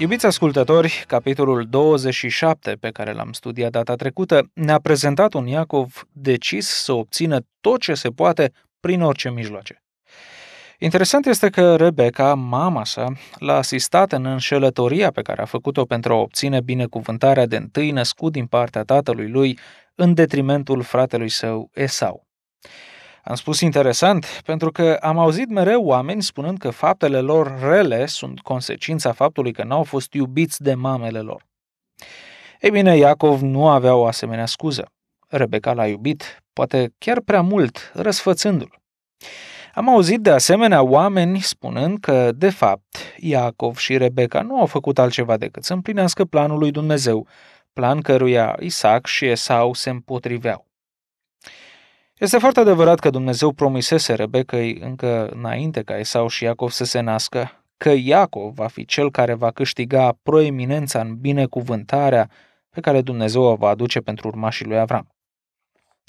Iubiți ascultători, capitolul 27 pe care l-am studiat data trecută ne-a prezentat un Iacov decis să obțină tot ce se poate prin orice mijloace. Interesant este că Rebecca, mama sa, l-a asistat în înșelătoria pe care a făcut-o pentru a obține binecuvântarea de întâi născut din partea tatălui lui în detrimentul fratelui său Esau. Am spus interesant pentru că am auzit mereu oameni spunând că faptele lor rele sunt consecința faptului că n-au fost iubiți de mamele lor. Ei bine, Iacov nu avea o asemenea scuză. Rebecca l-a iubit, poate chiar prea mult, răsfățându-l. Am auzit de asemenea oameni spunând că, de fapt, Iacov și Rebecca nu au făcut altceva decât să împlinească planul lui Dumnezeu, plan căruia Isaac și Esau se împotriveau. Este foarte adevărat că Dumnezeu promisese Rebecăi încă înainte ca Esau și Iacov să se nască că Iacov va fi cel care va câștiga proeminența în binecuvântarea pe care Dumnezeu o va aduce pentru urmașii lui Avram.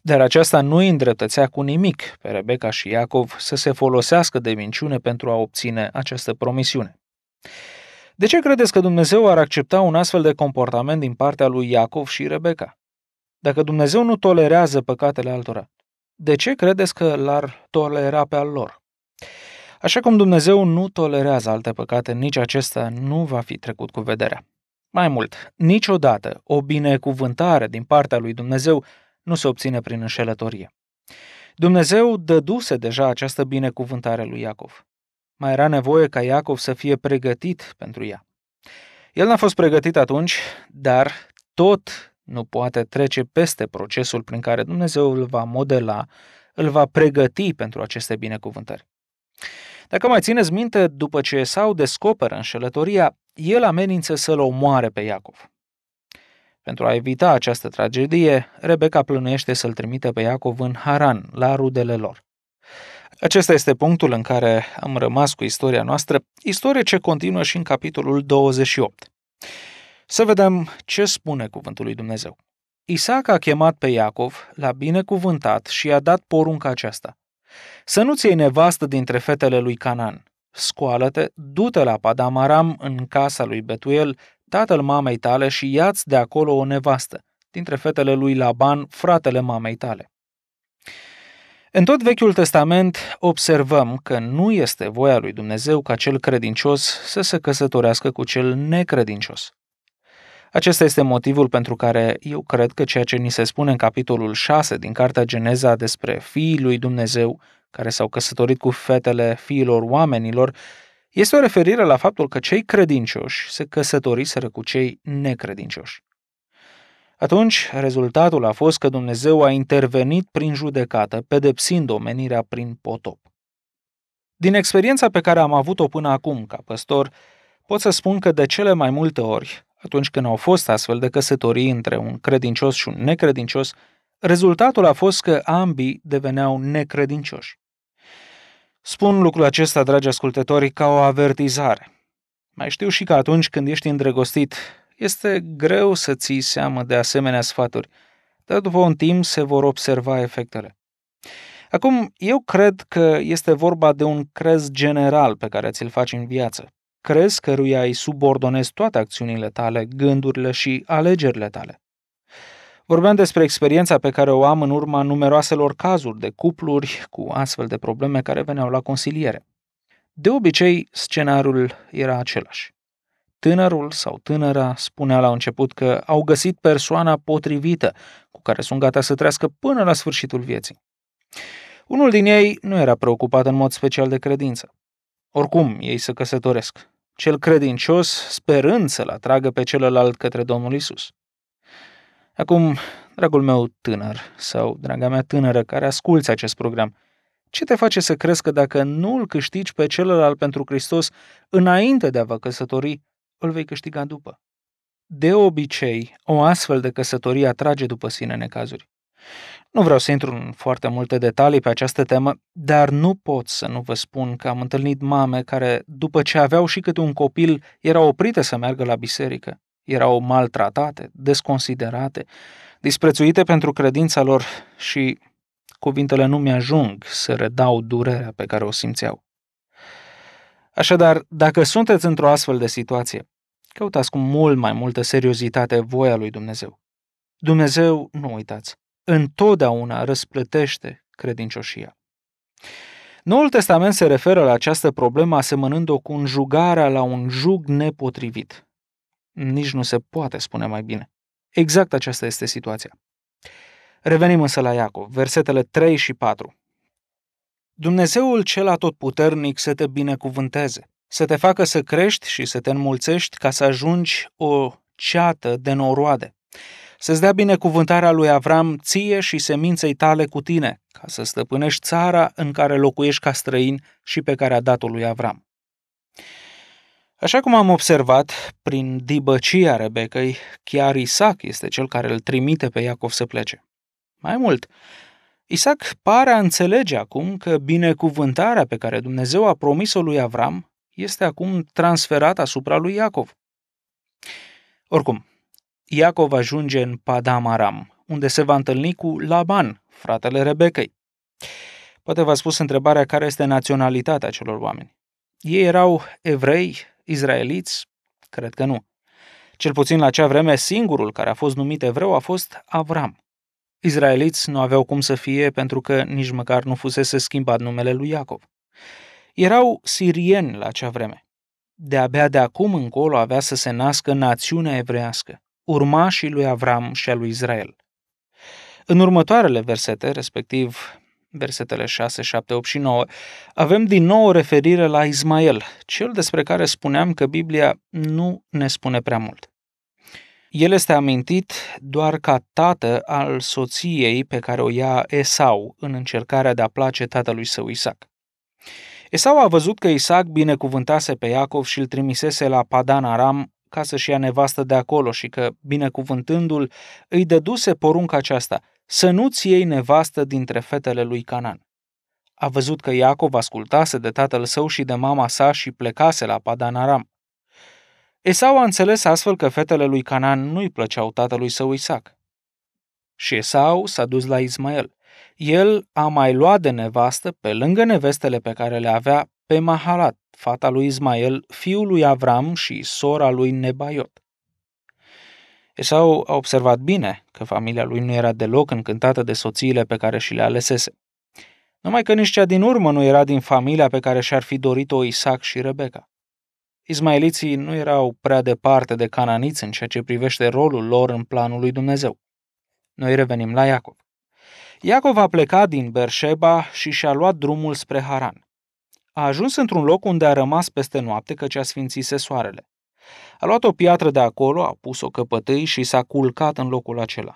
Dar aceasta nu îi îndreptățea cu nimic pe Rebecca și Iacov să se folosească de minciune pentru a obține această promisiune. De ce credeți că Dumnezeu ar accepta un astfel de comportament din partea lui Iacov și Rebecca? Dacă Dumnezeu nu tolerează păcatele altora, de ce credeți că l-ar tolera pe al lor? Așa cum Dumnezeu nu tolerează alte păcate, nici acesta nu va fi trecut cu vederea. Mai mult, niciodată o binecuvântare din partea lui Dumnezeu nu se obține prin înșelătorie. Dumnezeu dăduse deja această binecuvântare lui Iacov. Mai era nevoie ca Iacov să fie pregătit pentru ea. El n-a fost pregătit atunci, dar tot nu poate trece peste procesul prin care Dumnezeu îl va modela, îl va pregăti pentru aceste binecuvântări. Dacă mai țineți minte, după ce sau descoperă înșelătoria, el amenință să-l omoare pe Iacov. Pentru a evita această tragedie, Rebecca plănuiește să-l trimită pe Iacov în Haran, la rudele lor. Acesta este punctul în care am rămas cu istoria noastră, istorie ce continuă și în capitolul 28. Să vedem ce spune cuvântul lui Dumnezeu. Isaac a chemat pe Iacov, l-a binecuvântat și i-a dat porunca aceasta. Să nu-ți iei nevastă dintre fetele lui Canaan. Scoală-te, du-te la Padamaram în casa lui Betuel, tatăl mamei tale și ia-ți de acolo o nevastă, dintre fetele lui Laban, fratele mamei tale. În tot Vechiul Testament observăm că nu este voia lui Dumnezeu ca cel credincios să se căsătorească cu cel necredincios. Acesta este motivul pentru care eu cred că ceea ce ni se spune în capitolul 6 din Cartea Geneza despre fiii lui Dumnezeu care s-au căsătorit cu fetele fiilor oamenilor este o referire la faptul că cei credincioși se căsătoriseră cu cei necredincioși. Atunci, rezultatul a fost că Dumnezeu a intervenit prin judecată, pedepsind omenirea prin potop. Din experiența pe care am avut-o până acum ca păstor, pot să spun că de cele mai multe ori atunci când au fost astfel de căsătorii între un credincios și un necredincios, rezultatul a fost că ambii deveneau necredincioși. Spun lucrul acesta, dragi ascultători, ca o avertizare. Mai știu și că atunci când ești îndrăgostit, este greu să ții seamă de asemenea sfaturi, dar după un timp se vor observa efectele. Acum, eu cred că este vorba de un crez general pe care ți-l faci în viață crezi căruia îi subordonezi toate acțiunile tale, gândurile și alegerile tale. Vorbeam despre experiența pe care o am în urma numeroaselor cazuri de cupluri cu astfel de probleme care veneau la consiliere. De obicei, scenariul era același. Tânărul sau tânăra spunea la început că au găsit persoana potrivită cu care sunt gata să trăiască până la sfârșitul vieții. Unul din ei nu era preocupat în mod special de credință. Oricum, ei se căsătoresc. Cel credincios, sperând să-l atragă pe celălalt către Domnul Isus. Acum, dragul meu tânăr sau draga mea tânără care asculți acest program, ce te face să crezi că dacă nu îl câștigi pe celălalt pentru Hristos înainte de a vă căsători, îl vei câștiga după? De obicei, o astfel de căsătorie atrage după sine necazuri. Nu vreau să intru în foarte multe detalii pe această temă, dar nu pot să nu vă spun că am întâlnit mame care, după ce aveau și câte un copil, erau oprite să meargă la biserică. Erau maltratate, desconsiderate, disprețuite pentru credința lor și cuvintele nu mi-ajung să redau durerea pe care o simțeau. Așadar, dacă sunteți într-o astfel de situație, căutați cu mult mai multă seriozitate voia lui Dumnezeu. Dumnezeu, nu uitați, întotdeauna răsplătește credincioșia. Noul Testament se referă la această problemă asemănând-o cu înjugarea la un jug nepotrivit. Nici nu se poate spune mai bine. Exact aceasta este situația. Revenim însă la Iacov, versetele 3 și 4. Dumnezeul cel atotputernic să te binecuvânteze, să te facă să crești și să te înmulțești ca să ajungi o ceată de noroade, să-ți dea binecuvântarea lui Avram ție și seminței tale cu tine, ca să stăpânești țara în care locuiești ca străin și pe care a dat-o lui Avram. Așa cum am observat, prin dibăcia Rebecăi, chiar Isaac este cel care îl trimite pe Iacov să plece. Mai mult, Isaac pare a înțelege acum că binecuvântarea pe care Dumnezeu a promis-o lui Avram este acum transferată asupra lui Iacov. Oricum, Iacov ajunge în Padam Aram, unde se va întâlni cu Laban, fratele Rebecăi. Poate v-a spus întrebarea care este naționalitatea celor oameni. Ei erau evrei, izraeliți? Cred că nu. Cel puțin la acea vreme, singurul care a fost numit evreu a fost Avram. Izraeliți nu aveau cum să fie pentru că nici măcar nu fusese schimbat numele lui Iacov. Erau sirieni la acea vreme. De-abia de acum încolo avea să se nască națiunea evrească urmașii lui Avram și a lui Israel. În următoarele versete, respectiv versetele 6, 7, 8 și 9, avem din nou o referire la Ismael, cel despre care spuneam că Biblia nu ne spune prea mult. El este amintit doar ca tată al soției pe care o ia Esau în încercarea de a place tatălui său Isaac. Esau a văzut că Isaac binecuvântase pe Iacov și îl trimisese la Padan Aram ca să-și ia nevastă de acolo și că, binecuvântându-l, îi dăduse porunca aceasta, să nu-ți iei nevastă dintre fetele lui Canan. A văzut că Iacov ascultase de tatăl său și de mama sa și plecase la Padan Aram. Esau a înțeles astfel că fetele lui Canan nu-i plăceau tatălui său Isaac. Și Esau s-a dus la Ismael. El a mai luat de nevastă, pe lângă nevestele pe care le avea, pe Mahalat, fata lui Ismael, fiul lui Avram și sora lui Nebaiot. Esau a observat bine că familia lui nu era deloc încântată de soțiile pe care și le alesese. Numai că nici cea din urmă nu era din familia pe care și-ar fi dorit-o Isaac și Rebecca. Ismaeliții nu erau prea departe de cananiți în ceea ce privește rolul lor în planul lui Dumnezeu. Noi revenim la Iacov. Iacov a plecat din Berșeba și și-a luat drumul spre Haran. A ajuns într-un loc unde a rămas peste noapte căci a sfințise soarele. A luat o piatră de acolo, a pus-o căpătâi și s-a culcat în locul acela.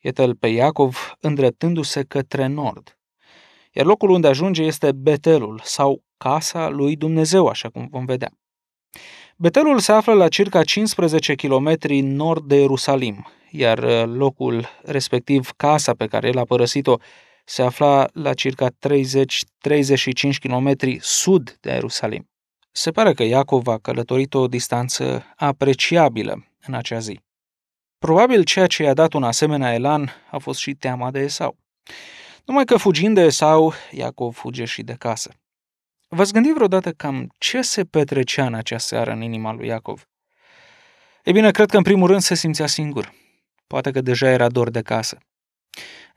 iată pe Iacov îndreptându-se către nord. Iar locul unde ajunge este Betelul sau casa lui Dumnezeu, așa cum vom vedea. Betelul se află la circa 15 km nord de Ierusalim, iar uh, locul respectiv, casa pe care el a părăsit-o, se afla la circa 30-35 km sud de Ierusalim. Se pare că Iacov a călătorit o distanță apreciabilă în acea zi. Probabil ceea ce i-a dat un asemenea elan a fost și teama de Esau. Numai că fugind de Esau, Iacov fuge și de casă. V-ați gândit vreodată cam ce se petrecea în acea seară în inima lui Iacov? Ei bine, cred că în primul rând se simțea singur. Poate că deja era dor de casă.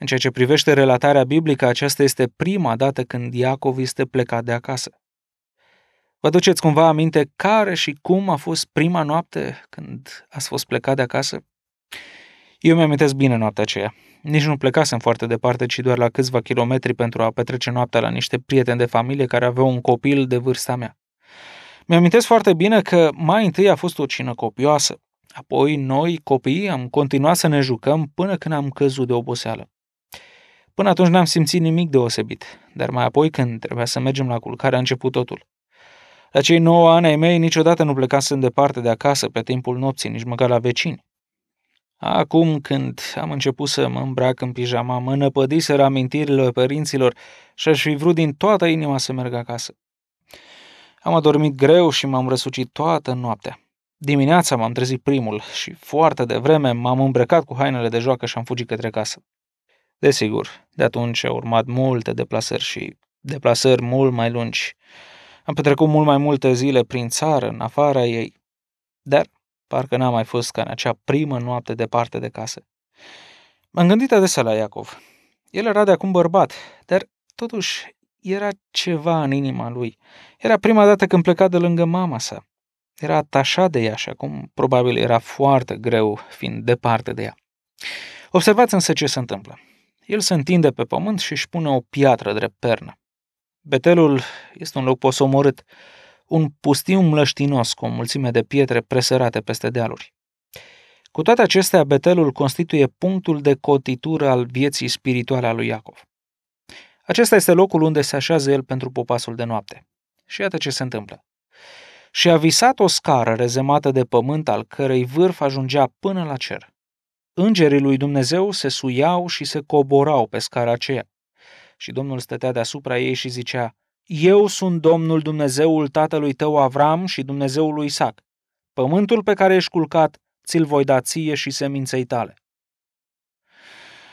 În ceea ce privește relatarea biblică, aceasta este prima dată când Iacov este plecat de acasă. Vă duceți cumva aminte care și cum a fost prima noapte când ați fost plecat de acasă? Eu mi-amintesc bine noaptea aceea. Nici nu plecasem foarte departe, ci doar la câțiva kilometri pentru a petrece noaptea la niște prieteni de familie care aveau un copil de vârsta mea. Mi-amintesc foarte bine că mai întâi a fost o cină copioasă. Apoi noi, copiii, am continuat să ne jucăm până când am căzut de oboseală. Până atunci n-am simțit nimic deosebit, dar mai apoi când trebuia să mergem la culcare a început totul. La cei nouă ani ai mei niciodată nu plecasem departe de acasă pe timpul nopții, nici măcar la vecini. Acum, când am început să mă îmbrac în pijama, mă năpădiseră amintirile părinților și aș fi vrut din toată inima să merg acasă. Am adormit greu și m-am răsucit toată noaptea. Dimineața m-am trezit primul și foarte devreme m-am îmbrăcat cu hainele de joacă și am fugit către casă. Desigur, de atunci au urmat multe deplasări și deplasări mult mai lungi. Am petrecut mult mai multe zile prin țară, în afara ei, dar parcă n-am mai fost ca în acea primă noapte departe de casă. M-am gândit adesea la Iacov. El era de acum bărbat, dar totuși era ceva în inima lui. Era prima dată când pleca de lângă mama sa. Era atașat de ea și acum probabil era foarte greu fiind departe de ea. Observați însă ce se întâmplă. El se întinde pe pământ și își pune o piatră drept pernă. Betelul este un loc posomorât, un pustiu mlăștinos cu o mulțime de pietre presărate peste dealuri. Cu toate acestea, betelul constituie punctul de cotitură al vieții spirituale a lui Iacov. Acesta este locul unde se așează el pentru popasul de noapte. Și iată ce se întâmplă. Și a visat o scară rezemată de pământ al cărei vârf ajungea până la cer. Îngerii lui Dumnezeu se suiau și se coborau pe scara aceea. Și Domnul stătea deasupra ei și zicea, Eu sunt Domnul Dumnezeul tatălui tău Avram și Dumnezeul lui Isaac. Pământul pe care ești culcat, ți-l voi da ție și seminței tale.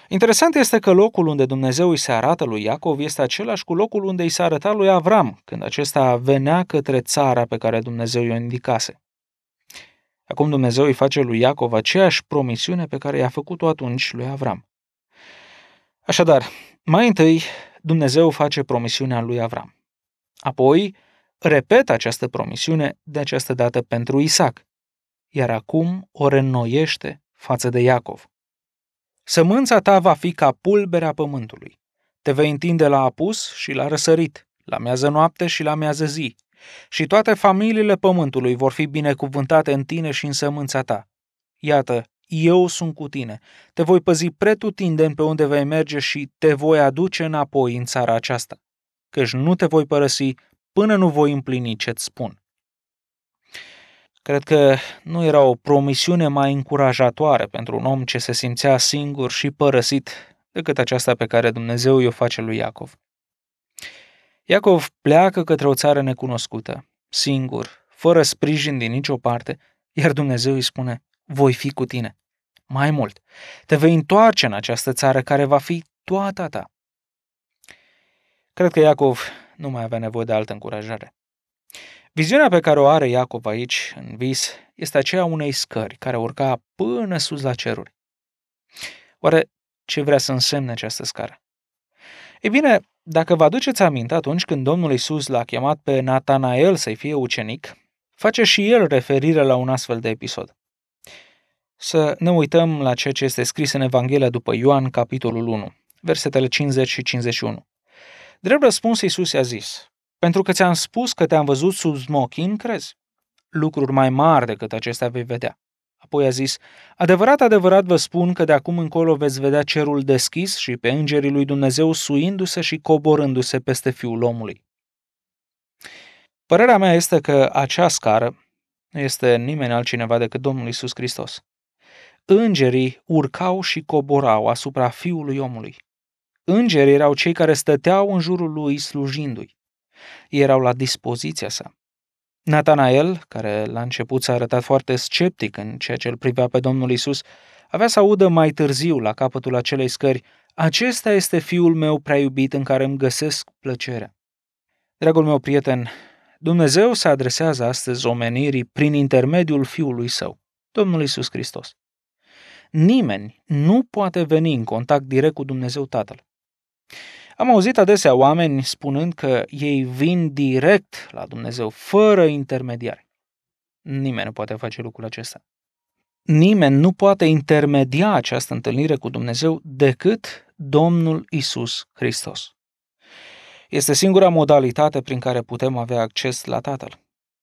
Interesant este că locul unde Dumnezeu îi se arată lui Iacov este același cu locul unde îi se arăta lui Avram, când acesta venea către țara pe care Dumnezeu i-o indicase. Acum Dumnezeu îi face lui Iacov aceeași promisiune pe care i-a făcut-o atunci lui Avram. Așadar, mai întâi Dumnezeu face promisiunea lui Avram. Apoi, repetă această promisiune de această dată pentru Isaac, iar acum o reînnoiește față de Iacov. Sămânța ta va fi ca pulberea pământului. Te vei întinde la apus și la răsărit, la miază noapte și la miază zi, și toate familiile pământului vor fi binecuvântate în tine și în sămânța ta. Iată, eu sunt cu tine. Te voi păzi pretutindeni pe unde vei merge și te voi aduce înapoi în țara aceasta, căci nu te voi părăsi până nu voi împlini ce-ți spun. Cred că nu era o promisiune mai încurajatoare pentru un om ce se simțea singur și părăsit decât aceasta pe care Dumnezeu i-o face lui Iacov. Iacov pleacă către o țară necunoscută, singur, fără sprijin din nicio parte, iar Dumnezeu îi spune, voi fi cu tine. Mai mult, te vei întoarce în această țară care va fi toată ta. Cred că Iacov nu mai avea nevoie de altă încurajare. Viziunea pe care o are Iacov aici, în vis, este aceea unei scări care urca până sus la ceruri. Oare ce vrea să însemne această scară? Ei bine, dacă vă aduceți aminte, atunci când Domnul Isus l-a chemat pe Natanael să-i fie ucenic, face și el referire la un astfel de episod. Să ne uităm la ceea ce este scris în Evanghelia după Ioan, capitolul 1, versetele 50 și 51. Drept răspuns, Iisus i-a zis, pentru că ți-am spus că te-am văzut sub smochin, crezi. Lucruri mai mari decât acestea vei vedea. Apoi a zis, adevărat, adevărat vă spun că de acum încolo veți vedea cerul deschis și pe îngerii lui Dumnezeu suindu-se și coborându-se peste fiul omului. Părerea mea este că acea scară nu este nimeni altcineva decât Domnul Isus Hristos. Îngerii urcau și coborau asupra fiului omului. Îngerii erau cei care stăteau în jurul lui slujindu-i. erau la dispoziția sa. Natanael, care la început s-a arătat foarte sceptic în ceea ce îl privea pe Domnul Isus, avea să audă mai târziu, la capătul acelei scări, Acesta este fiul meu prea iubit în care îmi găsesc plăcerea. Dragul meu prieten, Dumnezeu se adresează astăzi omenirii prin intermediul Fiului Său, Domnul Isus Hristos. Nimeni nu poate veni în contact direct cu Dumnezeu Tatăl. Am auzit adesea oameni spunând că ei vin direct la Dumnezeu, fără intermediari. Nimeni nu poate face lucrul acesta. Nimeni nu poate intermedia această întâlnire cu Dumnezeu decât Domnul Isus Hristos. Este singura modalitate prin care putem avea acces la Tatăl.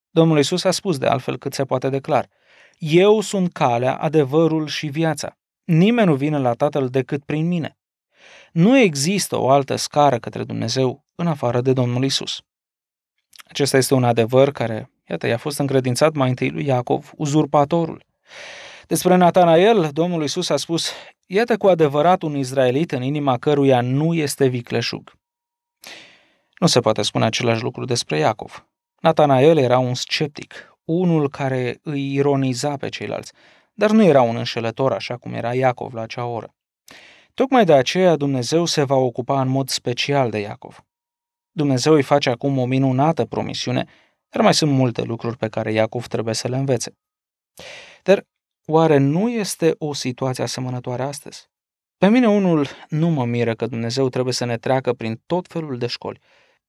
Domnul Isus a spus de altfel cât se poate declar. Eu sunt calea, adevărul și viața. Nimeni nu vine la Tatăl decât prin mine. Nu există o altă scară către Dumnezeu în afară de Domnul Isus. Acesta este un adevăr care, iată, i-a fost încredințat mai întâi lui Iacov, uzurpatorul. Despre Natanael, Domnul Isus a spus, iată cu adevărat un izraelit în inima căruia nu este vicleșug. Nu se poate spune același lucru despre Iacov. Natanael era un sceptic, unul care îi ironiza pe ceilalți, dar nu era un înșelător așa cum era Iacov la acea oră. Tocmai de aceea Dumnezeu se va ocupa în mod special de Iacov. Dumnezeu îi face acum o minunată promisiune, dar mai sunt multe lucruri pe care Iacov trebuie să le învețe. Dar oare nu este o situație asemănătoare astăzi? Pe mine unul nu mă miră că Dumnezeu trebuie să ne treacă prin tot felul de școli.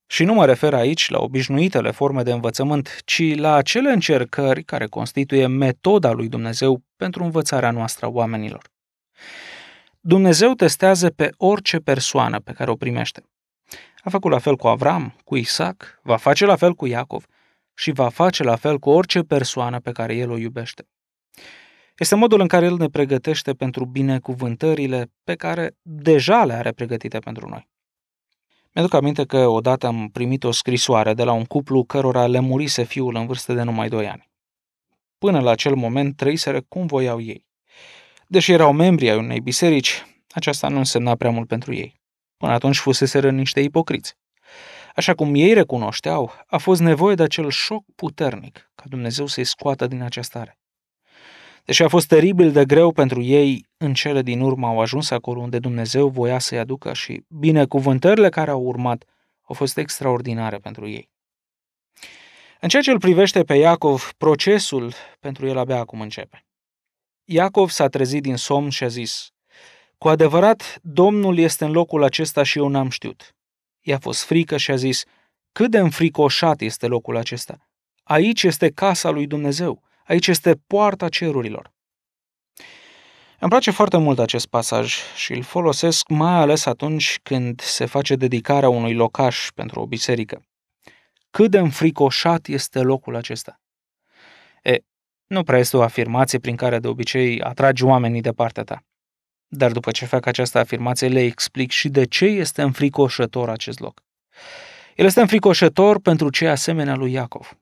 Și nu mă refer aici la obișnuitele forme de învățământ, ci la acele încercări care constituie metoda lui Dumnezeu pentru învățarea noastră a oamenilor. Dumnezeu testează pe orice persoană pe care o primește. A făcut la fel cu Avram, cu Isaac, va face la fel cu Iacov și va face la fel cu orice persoană pe care el o iubește. Este modul în care el ne pregătește pentru binecuvântările pe care deja le are pregătite pentru noi. Mi-aduc aminte că odată am primit o scrisoare de la un cuplu cărora le murise fiul în vârstă de numai 2 ani. Până la acel moment trăiseră cum voiau ei. Deși erau membri ai unei biserici, aceasta nu însemna prea mult pentru ei. Până atunci fuseseră niște ipocriți. Așa cum ei recunoșteau, a fost nevoie de acel șoc puternic ca Dumnezeu să-i scoată din această stare. Deși a fost teribil de greu pentru ei, în cele din urmă au ajuns acolo unde Dumnezeu voia să-i aducă și binecuvântările care au urmat au fost extraordinare pentru ei. În ceea ce îl privește pe Iacov, procesul pentru el abia acum începe. Iacov s-a trezit din somn și a zis, Cu adevărat, Domnul este în locul acesta și eu n-am știut. I-a fost frică și a zis, Cât de înfricoșat este locul acesta! Aici este casa lui Dumnezeu, aici este poarta cerurilor. Îmi place foarte mult acest pasaj și îl folosesc mai ales atunci când se face dedicarea unui locaș pentru o biserică. Cât de înfricoșat este locul acesta! E, nu prea este o afirmație prin care de obicei atragi oamenii de partea ta. Dar după ce fac această afirmație, le explic și de ce este înfricoșător acest loc. El este înfricoșător pentru cei asemenea lui Iacov.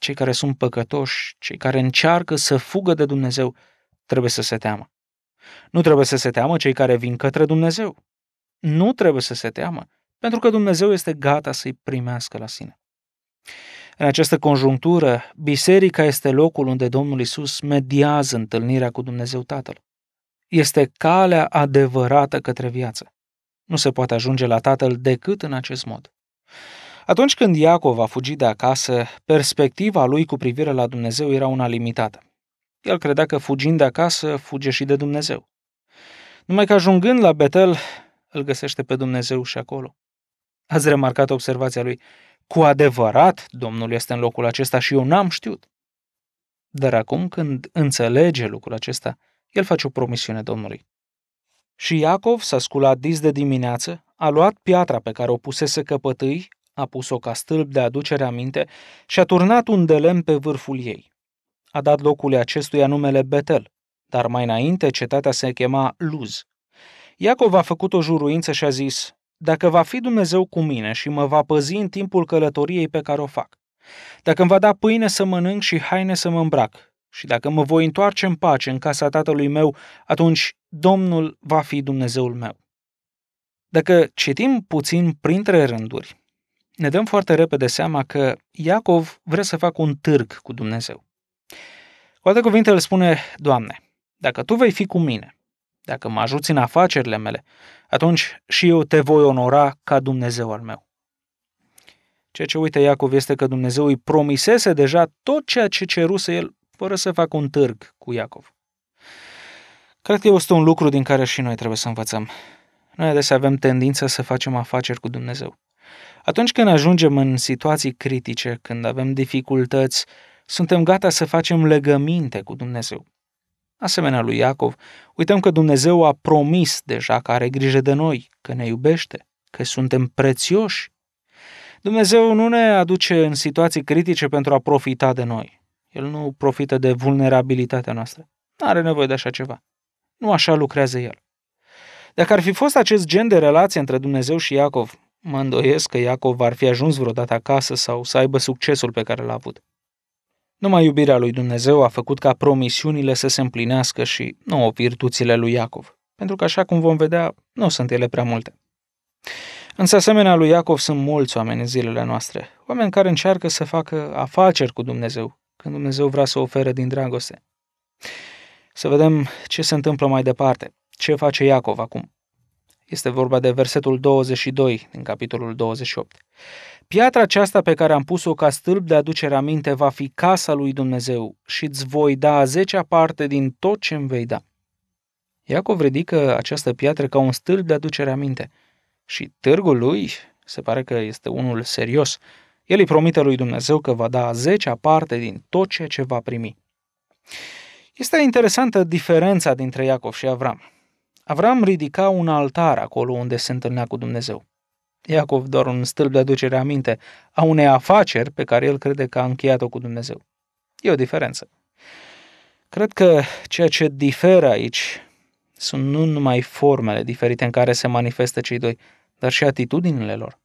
Cei care sunt păcătoși, cei care încearcă să fugă de Dumnezeu, trebuie să se teamă. Nu trebuie să se teamă cei care vin către Dumnezeu. Nu trebuie să se teamă, pentru că Dumnezeu este gata să-i primească la sine. În această conjunctură, biserica este locul unde Domnul Isus mediază întâlnirea cu Dumnezeu Tatăl. Este calea adevărată către viață. Nu se poate ajunge la Tatăl decât în acest mod. Atunci când Iacov a fugit de acasă, perspectiva lui cu privire la Dumnezeu era una limitată. El credea că fugind de acasă, fuge și de Dumnezeu. Numai că ajungând la Betel, îl găsește pe Dumnezeu și acolo. Ați remarcat observația lui, cu adevărat, Domnul este în locul acesta și eu n-am știut. Dar acum când înțelege lucrul acesta, el face o promisiune Domnului. Și Iacov s-a sculat dis de dimineață, a luat piatra pe care o pusese căpătâi, a pus-o ca stâlp de aducere aminte și a turnat un delem pe vârful ei. A dat locului acestuia numele Betel, dar mai înainte cetatea se chema Luz. Iacov a făcut o juruință și a zis, dacă va fi Dumnezeu cu mine și mă va păzi în timpul călătoriei pe care o fac, dacă îmi va da pâine să mănânc și haine să mă îmbrac, și dacă mă voi întoarce în pace în casa tatălui meu, atunci Domnul va fi Dumnezeul meu. Dacă citim puțin printre rânduri, ne dăm foarte repede seama că Iacov vrea să facă un târg cu Dumnezeu. Cu alte cuvinte, el spune, Doamne, dacă Tu vei fi cu mine dacă mă ajuți în afacerile mele, atunci și eu te voi onora ca Dumnezeu al meu. Ceea ce uite Iacov este că Dumnezeu îi promisese deja tot ceea ce ceruse el, fără să facă un târg cu Iacov. Cred că este un lucru din care și noi trebuie să învățăm. Noi adesea avem tendința să facem afaceri cu Dumnezeu. Atunci când ajungem în situații critice, când avem dificultăți, suntem gata să facem legăminte cu Dumnezeu. Asemenea lui Iacov, uităm că Dumnezeu a promis deja că are grijă de noi, că ne iubește, că suntem prețioși. Dumnezeu nu ne aduce în situații critice pentru a profita de noi. El nu profită de vulnerabilitatea noastră. Nu are nevoie de așa ceva. Nu așa lucrează el. Dacă ar fi fost acest gen de relație între Dumnezeu și Iacov, mă îndoiesc că Iacov ar fi ajuns vreodată acasă sau să aibă succesul pe care l-a avut. Numai iubirea lui Dumnezeu a făcut ca promisiunile să se împlinească și nu virtuțile lui Iacov, pentru că, așa cum vom vedea, nu sunt ele prea multe. Însă, asemenea lui Iacov, sunt mulți oameni în zilele noastre, oameni care încearcă să facă afaceri cu Dumnezeu, când Dumnezeu vrea să ofere din dragoste. Să vedem ce se întâmplă mai departe, ce face Iacov acum. Este vorba de versetul 22 din capitolul 28. Piatra aceasta pe care am pus-o ca stâlp de aducere aminte va fi casa lui Dumnezeu și îți voi da a zecea parte din tot ce îmi vei da. Iacov ridică această piatră ca un stâlp de aducere aminte și târgul lui se pare că este unul serios. El îi promite lui Dumnezeu că va da a zecea parte din tot ceea ce va primi. Este interesantă diferența dintre Iacov și Avram. Avram ridica un altar acolo unde se întâlnea cu Dumnezeu. Iacov doar un stâlp de aducere aminte a unei afaceri pe care el crede că a încheiat-o cu Dumnezeu. E o diferență. Cred că ceea ce diferă aici sunt nu numai formele diferite în care se manifestă cei doi, dar și atitudinile lor.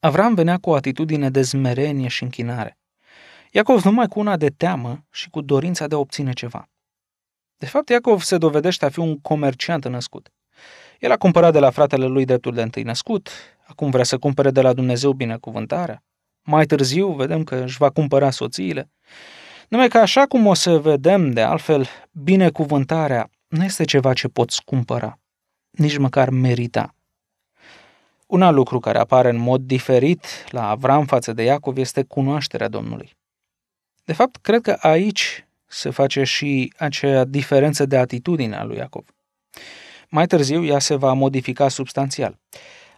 Avram venea cu o atitudine de zmerenie și închinare. Iacov numai cu una de teamă și cu dorința de a obține ceva. De fapt, Iacov se dovedește a fi un comerciant născut. El a cumpărat de la fratele lui dreptul de întâi născut, acum vrea să cumpere de la Dumnezeu binecuvântarea. Mai târziu vedem că își va cumpăra soțiile. Numai că așa cum o să vedem de altfel, binecuvântarea nu este ceva ce poți cumpăra, nici măcar merita. Un alt lucru care apare în mod diferit la Avram față de Iacov este cunoașterea Domnului. De fapt, cred că aici se face și acea diferență de atitudine a lui Iacov. Mai târziu, ea se va modifica substanțial.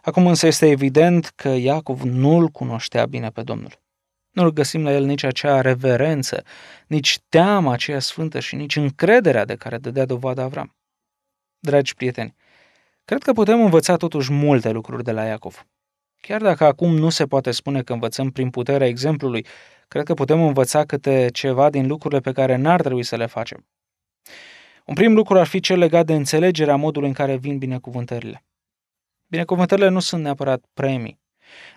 Acum însă este evident că Iacov nu-l cunoștea bine pe Domnul. Nu-l găsim la el nici acea reverență, nici teama aceea sfântă și nici încrederea de care dădea dovadă Avram. Dragi prieteni, cred că putem învăța totuși multe lucruri de la Iacov. Chiar dacă acum nu se poate spune că învățăm prin puterea exemplului, cred că putem învăța câte ceva din lucrurile pe care n-ar trebui să le facem. Un prim lucru ar fi cel legat de înțelegerea modului în care vin binecuvântările. Binecuvântările nu sunt neapărat premii,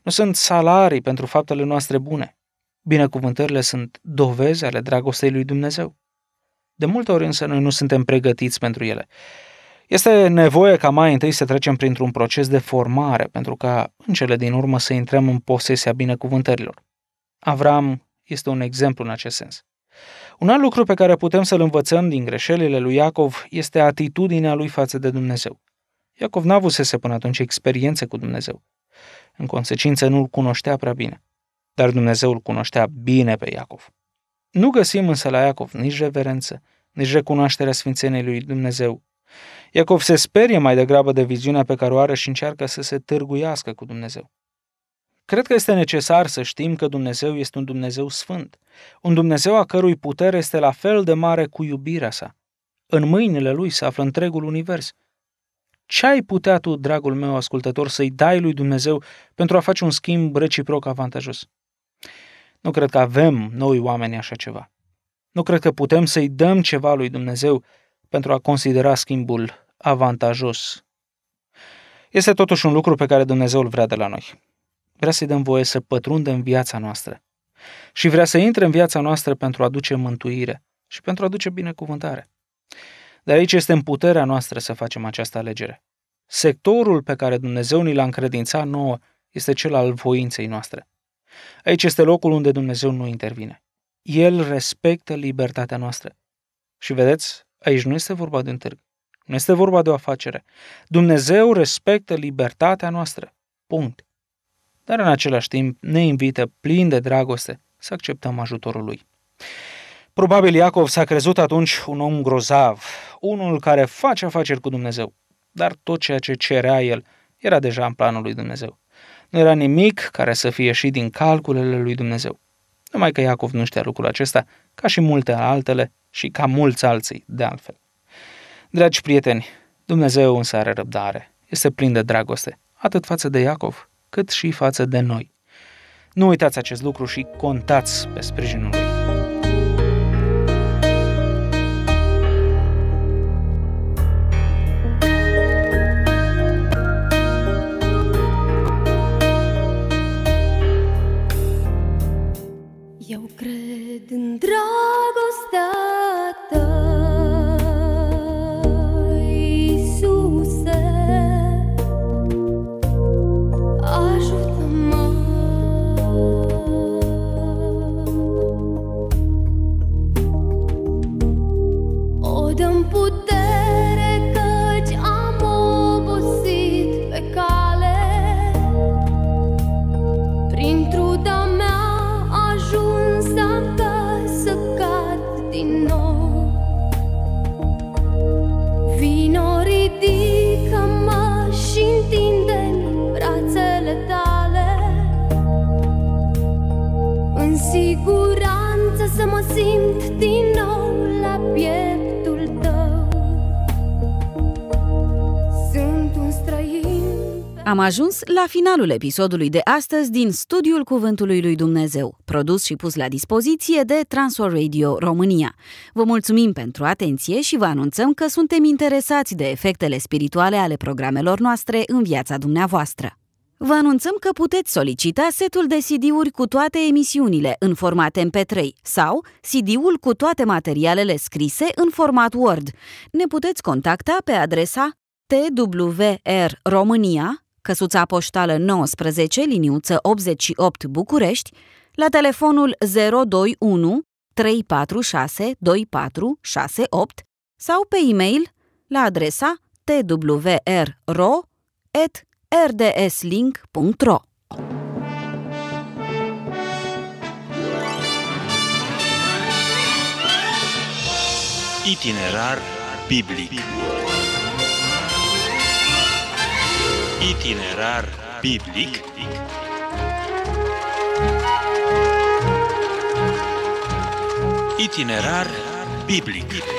nu sunt salarii pentru faptele noastre bune. Binecuvântările sunt dovezi ale dragostei lui Dumnezeu. De multe ori însă noi nu suntem pregătiți pentru ele. Este nevoie ca mai întâi să trecem printr-un proces de formare pentru ca în cele din urmă să intrăm în posesia binecuvântărilor. Avram este un exemplu în acest sens. Un alt lucru pe care putem să-l învățăm din greșelile lui Iacov este atitudinea lui față de Dumnezeu. Iacov n-a avusese până atunci experiențe cu Dumnezeu. În consecință, nu-l cunoștea prea bine. Dar Dumnezeu îl cunoștea bine pe Iacov. Nu găsim însă la Iacov nici reverență, nici recunoașterea Sfințenii lui Dumnezeu. Iacov se sperie mai degrabă de viziunea pe care o are și încearcă să se târguiască cu Dumnezeu. Cred că este necesar să știm că Dumnezeu este un Dumnezeu sfânt, un Dumnezeu a cărui putere este la fel de mare cu iubirea sa. În mâinile lui se află întregul univers. Ce ai putea tu, dragul meu ascultător, să-i dai lui Dumnezeu pentru a face un schimb reciproc avantajos? Nu cred că avem noi oameni așa ceva. Nu cred că putem să-i dăm ceva lui Dumnezeu pentru a considera schimbul avantajos. Este totuși un lucru pe care Dumnezeu îl vrea de la noi. Vrea să-i dăm voie să pătrundă în viața noastră și vrea să intre în viața noastră pentru a aduce mântuire și pentru a aduce binecuvântare. Dar aici este în puterea noastră să facem această alegere. Sectorul pe care Dumnezeu ni l-a încredințat nouă este cel al voinței noastre. Aici este locul unde Dumnezeu nu intervine. El respectă libertatea noastră. Și vedeți, Aici nu este vorba de un târg. Nu este vorba de o afacere. Dumnezeu respectă libertatea noastră. Punct. Dar în același timp ne invită plin de dragoste să acceptăm ajutorul lui. Probabil Iacov s-a crezut atunci un om grozav, unul care face afaceri cu Dumnezeu, dar tot ceea ce cerea el era deja în planul lui Dumnezeu. Nu era nimic care să fie ieșit din calculele lui Dumnezeu numai că Iacov nu știa lucrul acesta, ca și multe altele și ca mulți alții de altfel. Dragi prieteni, Dumnezeu însă are răbdare, este plin de dragoste, atât față de Iacov, cât și față de noi. Nu uitați acest lucru și contați pe sprijinul lui. pieptul tău Sunt un străin am ajuns la finalul episodului de astăzi din Studiul Cuvântului lui Dumnezeu, produs și pus la dispoziție de Transor Radio România. Vă mulțumim pentru atenție și vă anunțăm că suntem interesați de efectele spirituale ale programelor noastre în viața dumneavoastră. Vă anunțăm că puteți solicita setul de CD-uri cu toate emisiunile în format MP3 sau CD-ul cu toate materialele scrise în format Word. Ne puteți contacta pe adresa TWR România, căsuța poștală 19, liniuță 88 București, la telefonul 021 346 2468 sau pe e-mail la adresa twrro.ro rdslink.ro Itinerar biblic Itinerar biblic Itinerar biblic